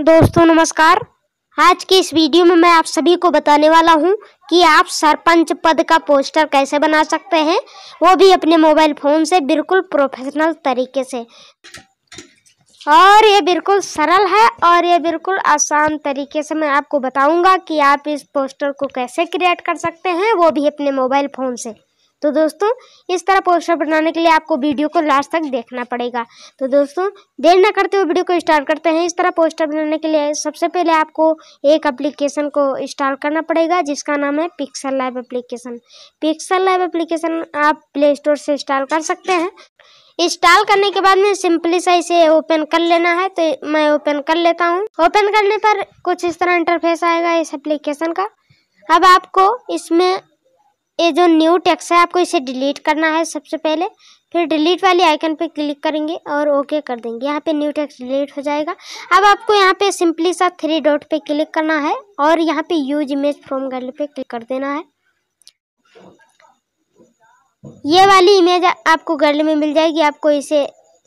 दोस्तों नमस्कार आज की इस वीडियो में मैं आप सभी को बताने वाला हूं कि आप सरपंच पद का पोस्टर कैसे बना सकते हैं वो भी अपने मोबाइल फ़ोन से बिल्कुल प्रोफेशनल तरीके से और ये बिल्कुल सरल है और ये बिल्कुल आसान तरीके से मैं आपको बताऊंगा कि आप इस पोस्टर को कैसे क्रिएट कर सकते हैं वो भी अपने मोबाइल फ़ोन से तो दोस्तों इस तरह पोस्टर बनाने के लिए आपको वीडियो को लास्ट तक देखना पड़ेगा तो दोस्तों देर ना करते हुए वीडियो को स्टार्ट करते हैं इस तरह पोस्टर बनाने के लिए सबसे पहले आपको एक एप्लीकेशन को इंस्टॉल करना पड़ेगा जिसका नाम है Pixel Live application Pixel Live application आप प्ले स्टोर से इंस्टॉल कर सकते हैं इंस्टॉल करने के बाद में सिंपली सा इसे ओपन कर लेना है तो मैं ओपन कर लेता हूँ ओपन करने पर कुछ इस तरह इंटरफेस आएगा इस एप्लीकेशन का अब आपको इसमें ये जो न्यू टैक्स है आपको इसे डिलीट करना है सबसे पहले फिर डिलीट वाले आइकन पे क्लिक करेंगे और ओके कर देंगे यहाँ पे न्यू टैक्स डिलीट हो जाएगा अब आपको यहाँ पे सिंपली सा थ्री डॉट पे क्लिक करना है और यहाँ पे यूज इमेज फ्रॉम गैलरी पे क्लिक कर देना है ये वाली इमेज आपको गैलरी में मिल जाएगी आपको इसे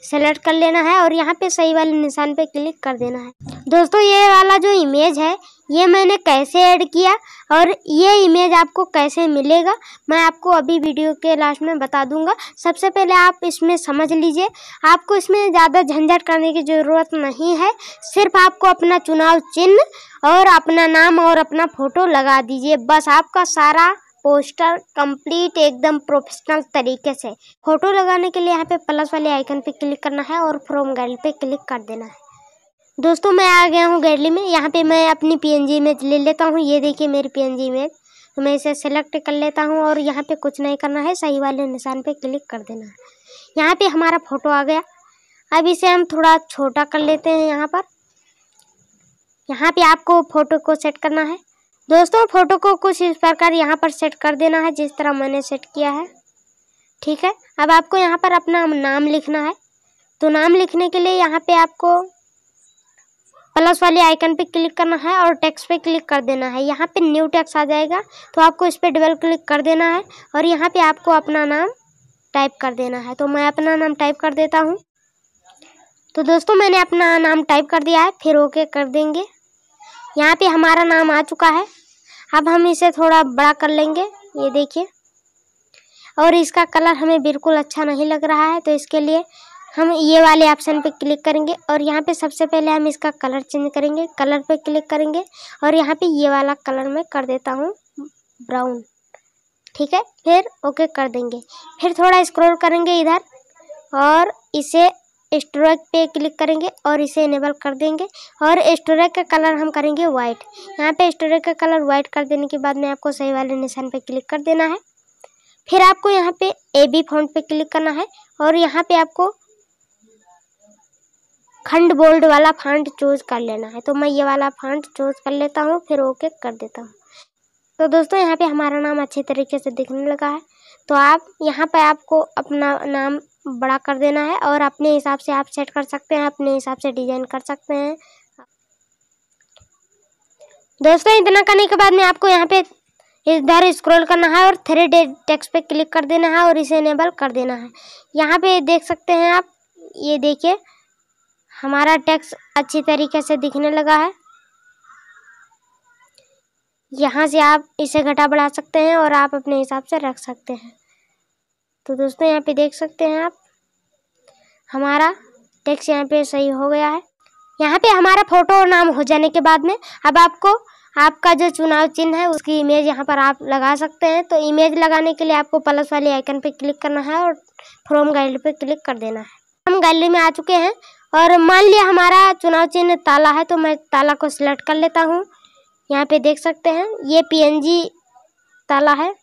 सेलेक्ट कर लेना है और यहाँ पे सही वाले निशान पे क्लिक कर देना है दोस्तों ये वाला जो इमेज है ये मैंने कैसे ऐड किया और ये इमेज आपको कैसे मिलेगा मैं आपको अभी वीडियो के लास्ट में बता दूंगा सबसे पहले आप इसमें समझ लीजिए आपको इसमें ज़्यादा झंझट करने की ज़रूरत नहीं है सिर्फ आपको अपना चुनाव चिन्ह और अपना नाम और अपना फ़ोटो लगा दीजिए बस आपका सारा पोस्टर कंप्लीट एकदम प्रोफेशनल तरीके से फ़ोटो लगाने के लिए यहाँ पे प्लस वाले आइकन पे क्लिक करना है और फ्रॉम गैलरी पे क्लिक कर देना है दोस्तों मैं आ गया हूँ गैलरी में यहाँ पे मैं अपनी पीएनजी इमेज ले लेता हूँ ये देखिए मेरी पीएनजी इमेज तो मैं इसे सेलेक्ट कर लेता हूँ और यहाँ पे कुछ नहीं करना है सही वाले निशान पे क्लिक कर देना है यहाँ पे हमारा फ़ोटो आ गया अब इसे हम थोड़ा छोटा कर लेते हैं यहाँ पर यहाँ पे आपको फ़ोटो को सेट करना है दोस्तों फ़ोटो को कुछ इस प्रकार यहाँ पर सेट कर देना है जिस तरह मैंने सेट किया है ठीक है अब आपको यहाँ पर अपना नाम लिखना है तो नाम लिखने के लिए यहाँ पे आपको प्लस वाले आइकन पे क्लिक करना है और टैक्स पे क्लिक कर देना है यहाँ पे न्यू टैक्स आ जाएगा तो आपको इस पर डबल क्लिक कर देना है और यहाँ पे आपको अपना नाम टाइप कर देना है तो मैं अपना नाम टाइप कर देता हूँ तो दोस्तों मैंने अपना नाम टाइप कर दिया है फिर ओके कर देंगे यहाँ पर हमारा नाम आ चुका है अब हम इसे थोड़ा बड़ा कर लेंगे ये देखिए और इसका कलर हमें बिल्कुल अच्छा नहीं लग रहा है तो इसके लिए हम ये वाले ऑप्शन पे क्लिक करेंगे और यहाँ पे सबसे पहले हम इसका कलर चेंज करेंगे कलर पे क्लिक करेंगे और यहाँ पे ये वाला कलर मैं कर देता हूँ ब्राउन ठीक है फिर ओके कर देंगे फिर थोड़ा स्क्रॉल करेंगे इधर और इसे स्ट्रोक पे क्लिक करेंगे और इसे इनेबल कर देंगे और स्टोरेज का कलर हम करेंगे वाइट यहाँ पे स्टोरेज का कलर वाइट कर देने के बाद में आपको सही वाले निशान पे क्लिक कर देना है फिर आपको यहाँ पे ए बी फॉन्ट पे क्लिक करना है और यहाँ पे आपको खंड बोल्ड वाला फंड चूज कर लेना है तो मैं ये वाला फंड चूज कर लेता हूँ फिर ओके कर देता हूँ तो दोस्तों यहाँ पे हमारा नाम अच्छे तरीके से दिखने लगा है तो आप यहाँ पे आपको अपना नाम बड़ा कर देना है और अपने हिसाब से आप सेट कर सकते हैं अपने हिसाब से डिजाइन कर सकते हैं दोस्तों इतना करने के बाद में आपको यहाँ पे इधर स्क्रॉल करना है और थ्री डे टेक्स पे क्लिक कर देना है और इसे इनेबल कर देना है यहाँ पे देख सकते हैं आप ये देखिए हमारा टैक्स अच्छी तरीके से दिखने लगा है यहाँ से आप इसे घटा बढ़ा सकते हैं और आप अपने हिसाब से रख सकते हैं तो दोस्तों यहाँ पे देख सकते हैं आप हमारा टैक्स यहाँ पे सही हो गया है यहाँ पे हमारा फ़ोटो और नाम हो जाने के बाद में अब आपको आपका जो चुनाव चिन्ह है उसकी इमेज यहाँ पर आप लगा सकते हैं तो इमेज लगाने के लिए आपको प्लस वाले आइकन पे क्लिक करना है और फ्रोम गैलरी पे क्लिक कर देना है हम गैलरी में आ चुके हैं और मान लिया हमारा चुनाव चिन्ह ताला है तो मैं ताला को सिलेक्ट कर लेता हूँ यहाँ पे देख सकते हैं ये पीएनजी ताला है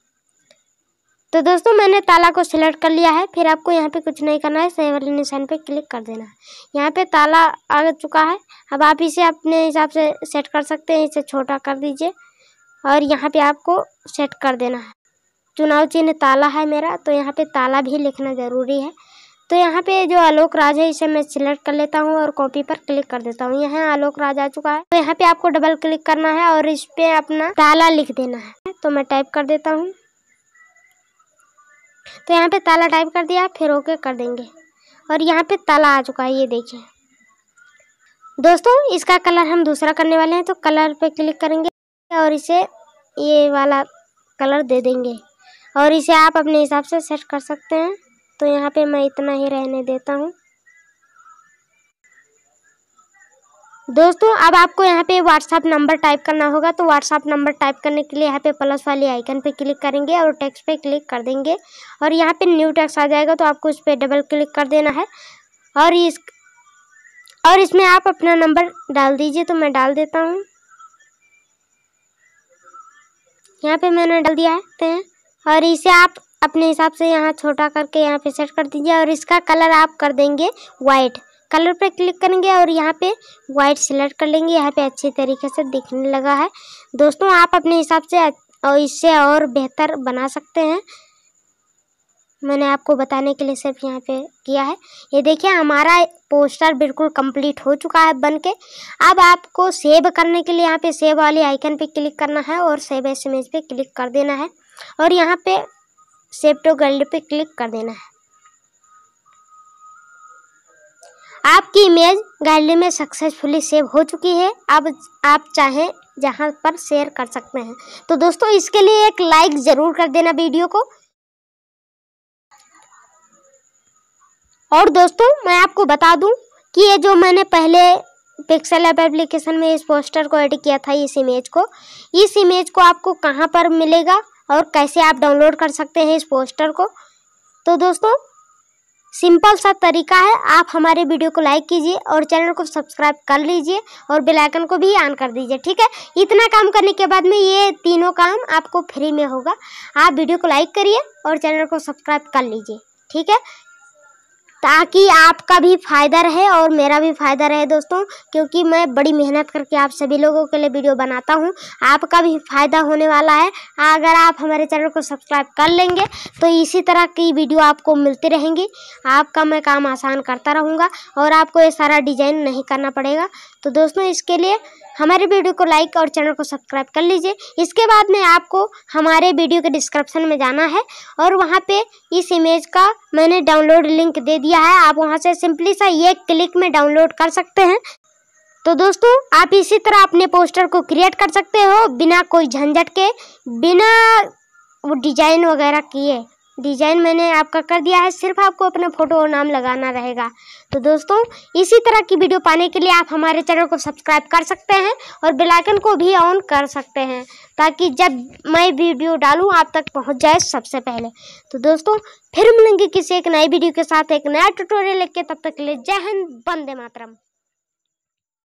तो दोस्तों मैंने ताला को सिलेक्ट कर लिया है फिर आपको यहाँ पे कुछ नहीं करना है सही वाले निशान पे क्लिक कर देना है यहाँ पे ताला आ चुका है अब आप इसे अपने हिसाब से सेट कर सकते हैं इसे छोटा कर दीजिए और यहाँ पे आपको सेट कर देना है चुनाव चिन्ह ताला है मेरा तो यहाँ पे ताला भी लिखना ज़रूरी है तो यहाँ पे जो आलोक राज है इसे मैं सिलेक्ट कर लेता हूँ और कॉपी पर क्लिक कर देता हूँ यहाँ आलोक राज आ चुका है तो यहाँ पे आपको डबल क्लिक करना है और इस पे अपना ताला लिख देना है तो मैं टाइप कर देता हूँ तो यहाँ पे ताला टाइप कर दिया फिर ओके कर देंगे और यहाँ पे ताला आ चुका है ये देखिए दोस्तों इसका कलर हम दूसरा करने वाले हैं तो कलर पे क्लिक करेंगे और इसे ये वाला कलर दे देंगे और इसे आप अपने हिसाब से सेट कर सकते हैं तो यहाँ पे मैं इतना ही रहने देता हूँ दोस्तों अब आपको यहाँ पे व्हाट्सअप नंबर टाइप करना होगा तो व्हाट्सअप नंबर टाइप करने के लिए यहाँ पे प्लस वाली आइकन पे क्लिक करेंगे और टेक्स्ट पे क्लिक कर देंगे और यहाँ पे न्यू टेक्स्ट आ जाएगा तो आपको इस पर डबल क्लिक कर देना है और इस और इसमें आप अपना नंबर डाल दीजिए तो मैं डाल देता हूँ यहाँ पे मैंने डाल दिया है और इसे आप अपने हिसाब से यहाँ छोटा करके यहाँ पे सेट कर दीजिए और इसका कलर आप कर देंगे वाइट कलर पे क्लिक करेंगे और यहाँ पे वाइट सिलेक्ट कर लेंगे यहाँ पे अच्छे तरीके से दिखने लगा है दोस्तों आप अपने हिसाब से और इससे और बेहतर बना सकते हैं मैंने आपको बताने के लिए सिर्फ यहाँ पे किया है ये देखिए हमारा पोस्टर बिल्कुल कंप्लीट हो चुका है बन के अब आपको सेव करने के लिए यहाँ पे सेव वाले आइकन पे क्लिक करना है और सेव एस पे क्लिक कर देना है और यहाँ पे सेव टू गैलरी पे क्लिक कर देना है आपकी इमेज गैलरी में सक्सेसफुली सेव हो चुकी है अब आप, चाहें जहां पर शेयर कर सकते हैं तो दोस्तों इसके लिए एक लाइक ज़रूर कर देना वीडियो को और दोस्तों मैं आपको बता दूं कि ये जो मैंने पहले पिक्सल ऐप एप्लीकेशन में इस पोस्टर को एडिट किया था इस इमेज को इस इमेज को आपको कहाँ पर मिलेगा और कैसे आप डाउनलोड कर सकते हैं इस पोस्टर को तो दोस्तों सिंपल सा तरीका है आप हमारे वीडियो को लाइक कीजिए और चैनल को सब्सक्राइब कर लीजिए और बेल आइकन को भी ऑन कर दीजिए ठीक है इतना काम करने के बाद में ये तीनों काम आपको फ्री में होगा आप वीडियो को लाइक करिए और चैनल को सब्सक्राइब कर लीजिए ठीक है ताकि आपका भी फ़ायदा रहे और मेरा भी फ़ायदा रहे दोस्तों क्योंकि मैं बड़ी मेहनत करके आप सभी लोगों के लिए वीडियो बनाता हूँ आपका भी फ़ायदा होने वाला है अगर आप हमारे चैनल को सब्सक्राइब कर लेंगे तो इसी तरह की वीडियो आपको मिलती रहेंगी आपका मैं काम आसान करता रहूँगा और आपको ये सारा डिज़ाइन नहीं करना पड़ेगा तो दोस्तों इसके लिए हमारे वीडियो को लाइक और चैनल को सब्सक्राइब कर लीजिए इसके बाद में आपको हमारे वीडियो के डिस्क्रिप्शन में जाना है और वहाँ पे इस इमेज का मैंने डाउनलोड लिंक दे दिया दिया है आप वहाँ से सिंपली सा ये क्लिक में डाउनलोड कर सकते हैं तो दोस्तों आप इसी तरह अपने पोस्टर को क्रिएट कर सकते हो बिना कोई झंझट के बिना वो डिजाइन वगैरह किए डिजाइन मैंने आपका कर दिया है सिर्फ आपको अपना फोटो और नाम लगाना रहेगा तो दोस्तों इसी तरह की वीडियो पाने के लिए आप हमारे चैनल को सब्सक्राइब कर सकते हैं और बेल आइकन को भी ऑन कर सकते हैं ताकि जब मैं वीडियो डालूँ आप तक पहुँच जाए सबसे पहले तो दोस्तों फिर मिलेंगे किसी एक नई वीडियो के साथ एक नया ट्यूटोरियल लेके तब तक के लिए जय हिंद बंदे मातरम